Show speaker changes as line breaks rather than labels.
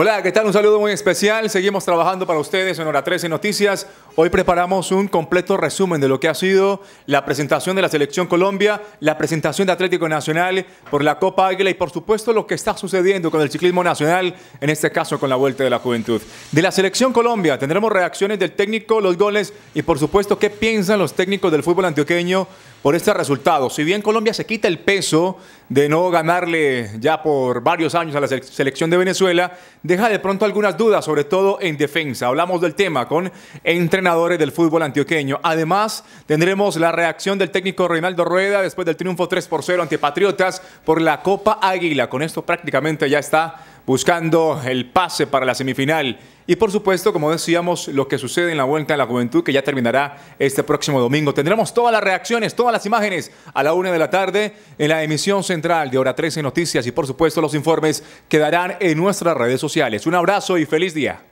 Hola, ¿qué tal? Un saludo muy especial. Seguimos trabajando para ustedes en Hora 13 Noticias. Hoy preparamos un completo resumen de lo que ha sido la presentación de la Selección Colombia, la presentación de Atlético Nacional por la Copa Águila y por supuesto lo que está sucediendo con el ciclismo nacional, en este caso con la Vuelta de la Juventud. De la Selección Colombia tendremos reacciones del técnico, los goles y por supuesto qué piensan los técnicos del fútbol antioqueño por este resultado. Si bien Colombia se quita el peso de no ganarle ya por varios años a la selección de Venezuela, deja de pronto algunas dudas, sobre todo en defensa. Hablamos del tema con entrenadores del fútbol antioqueño. Además, tendremos la reacción del técnico Reinaldo Rueda después del triunfo 3 por 0 ante Patriotas por la Copa Águila. Con esto prácticamente ya está buscando el pase para la semifinal. Y por supuesto, como decíamos, lo que sucede en la Vuelta a la Juventud, que ya terminará este próximo domingo. Tendremos todas las reacciones, todas las imágenes a la una de la tarde en la emisión central de Hora 13 Noticias y por supuesto los informes quedarán en nuestras redes sociales. Un abrazo y feliz día.